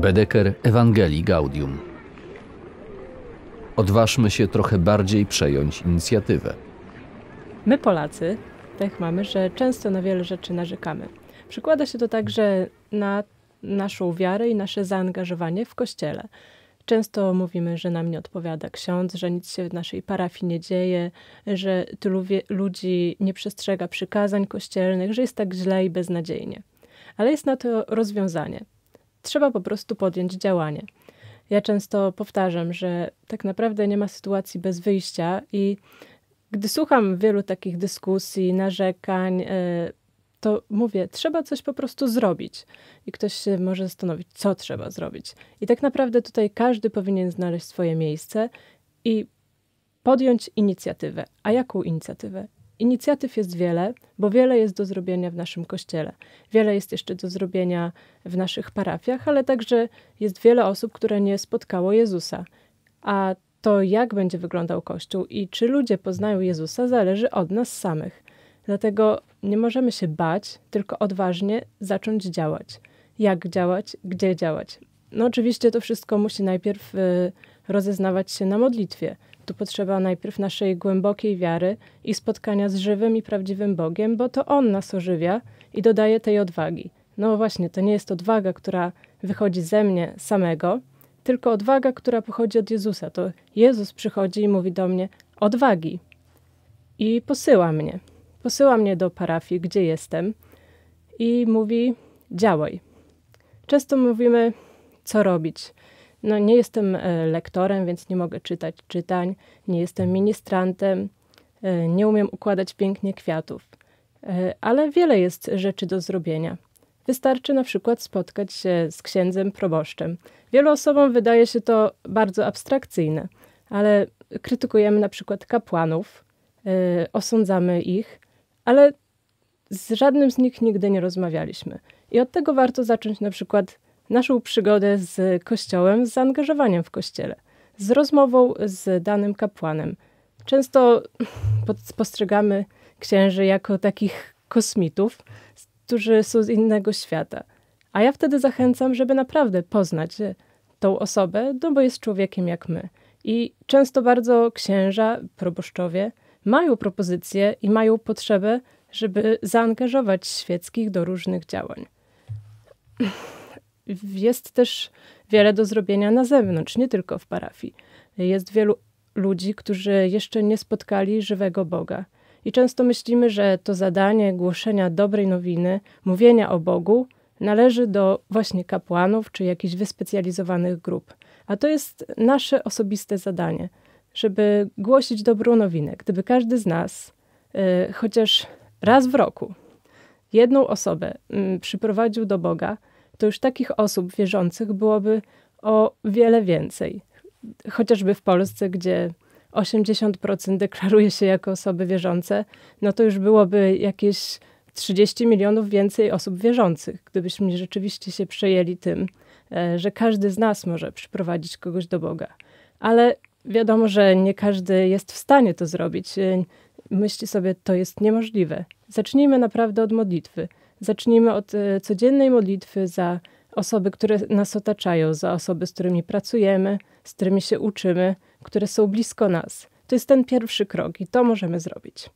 Bedeker Ewangelii Gaudium. Odważmy się trochę bardziej przejąć inicjatywę. My, Polacy, tak mamy, że często na wiele rzeczy narzekamy. Przykłada się to także na naszą wiarę i nasze zaangażowanie w kościele. Często mówimy, że nam nie odpowiada ksiądz, że nic się w naszej parafii nie dzieje, że tylu ludzi nie przestrzega przykazań kościelnych, że jest tak źle i beznadziejnie. Ale jest na to rozwiązanie trzeba po prostu podjąć działanie. Ja często powtarzam, że tak naprawdę nie ma sytuacji bez wyjścia, i gdy słucham wielu takich dyskusji, narzekań, e, to mówię, trzeba coś po prostu zrobić. I ktoś się może zastanowić, co trzeba zrobić. I tak naprawdę tutaj każdy powinien znaleźć swoje miejsce i podjąć inicjatywę. A jaką inicjatywę? Inicjatyw jest wiele, bo wiele jest do zrobienia w naszym kościele. Wiele jest jeszcze do zrobienia w naszych parafiach, ale także jest wiele osób, które nie spotkało Jezusa. A to, jak będzie wyglądał Kościół i czy ludzie poznają Jezusa, zależy od nas samych. Dlatego nie możemy się bać, tylko odważnie zacząć działać. Jak działać, gdzie działać. No, oczywiście to wszystko musi najpierw. Y, rozeznawać się na modlitwie. Tu potrzeba najpierw naszej głębokiej wiary i spotkania z żywym i prawdziwym Bogiem, bo to On nas ożywia i dodaje tej odwagi. No właśnie, to nie jest odwaga, która wychodzi ze mnie samego, tylko odwaga, która pochodzi od Jezusa. To Jezus przychodzi i mówi do mnie: odwagi. I posyła mnie. Posyła mnie do parafii, gdzie jestem, i mówi: działaj. Często mówimy, co robić, no, nie jestem e, lektorem, więc nie mogę czytać czytań, nie jestem ministrantem, e, nie umiem układać pięknie kwiatów, e, ale wiele jest rzeczy do zrobienia. Wystarczy na przykład spotkać się z księdzem proboszczem. Wielu osobom wydaje się to bardzo abstrakcyjne, ale krytykujemy na przykład kapłanów, osądzamy ich, ale z żadnym z nich nigdy nie rozmawialiśmy. I od tego warto zacząć na przykład naszą przygodę z Kościołem, z zaangażowaniem w Kościele, z rozmową z danym kapłanem. Często postrzegamy księży jako takich kosmitów, którzy są z innego świata. A ja wtedy zachęcam, żeby naprawdę poznać tą osobę, no bo jest człowiekiem jak my. I często bardzo księża, proboszczowie mają propozycje i mają potrzebę, żeby zaangażować świeckich do różnych działań jest też wiele do zrobienia na zewnątrz, nie tylko w parafii. Jest wielu ludzi, którzy jeszcze nie spotkali żywego Boga. I często myślimy, że to zadanie głoszenia dobrej nowiny, mówienia o Bogu, należy do właśnie kapłanów czy jakichś wyspecjalizowanych grup. A to jest nasze osobiste zadanie, żeby głosić dobrą nowinę. Gdyby każdy z nas, y, chociaż raz w roku, jedną osobę mm, przyprowadził do Boga, to już takich osób wierzących byłoby o wiele więcej. Chociażby w Polsce, gdzie 80% deklaruje się jako osoby wierzące, no to już byłoby jakieś 30 milionów więcej osób wierzących, gdybyśmy rzeczywiście się przejęli tym, e, że każdy z nas może przyprowadzić kogoś do Boga. Ale wiadomo, że nie każdy jest w stanie to zrobić. E, myśli sobie, to jest niemożliwe. Zacznijmy naprawdę od modlitwy. Zacznijmy od e, codziennej modlitwy za osoby, które nas otaczają, za osoby, z którymi pracujemy, z którymi się uczymy, które są blisko nas. To jest ten pierwszy krok i to możemy zrobić.